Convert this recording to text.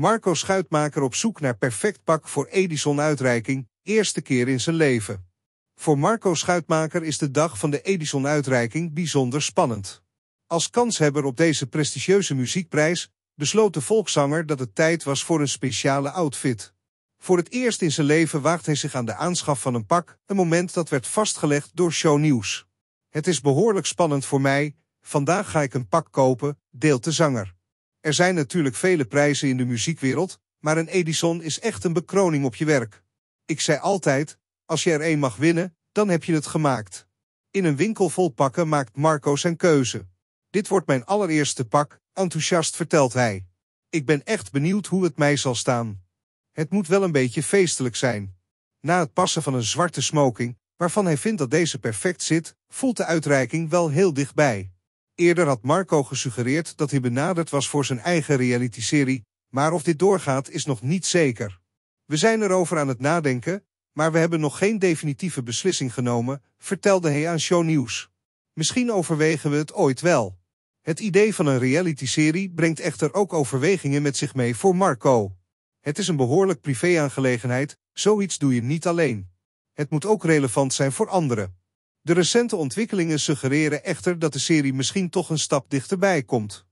Marco Schuitmaker op zoek naar perfect pak voor Edison-uitreiking, eerste keer in zijn leven. Voor Marco Schuitmaker is de dag van de Edison-uitreiking bijzonder spannend. Als kanshebber op deze prestigieuze muziekprijs besloot de volkszanger dat het tijd was voor een speciale outfit. Voor het eerst in zijn leven waagt hij zich aan de aanschaf van een pak, een moment dat werd vastgelegd door shownieuws. Het is behoorlijk spannend voor mij, vandaag ga ik een pak kopen, deelt de zanger. Er zijn natuurlijk vele prijzen in de muziekwereld, maar een Edison is echt een bekroning op je werk. Ik zei altijd, als je er één mag winnen, dan heb je het gemaakt. In een winkel vol pakken maakt Marco zijn keuze. Dit wordt mijn allereerste pak, enthousiast vertelt hij. Ik ben echt benieuwd hoe het mij zal staan. Het moet wel een beetje feestelijk zijn. Na het passen van een zwarte smoking, waarvan hij vindt dat deze perfect zit, voelt de uitreiking wel heel dichtbij. Eerder had Marco gesuggereerd dat hij benaderd was voor zijn eigen realityserie, maar of dit doorgaat is nog niet zeker. We zijn erover aan het nadenken, maar we hebben nog geen definitieve beslissing genomen, vertelde hij aan Show News. Misschien overwegen we het ooit wel. Het idee van een realityserie brengt echter ook overwegingen met zich mee voor Marco. Het is een behoorlijk privé-aangelegenheid, zoiets doe je niet alleen. Het moet ook relevant zijn voor anderen. De recente ontwikkelingen suggereren echter dat de serie misschien toch een stap dichterbij komt.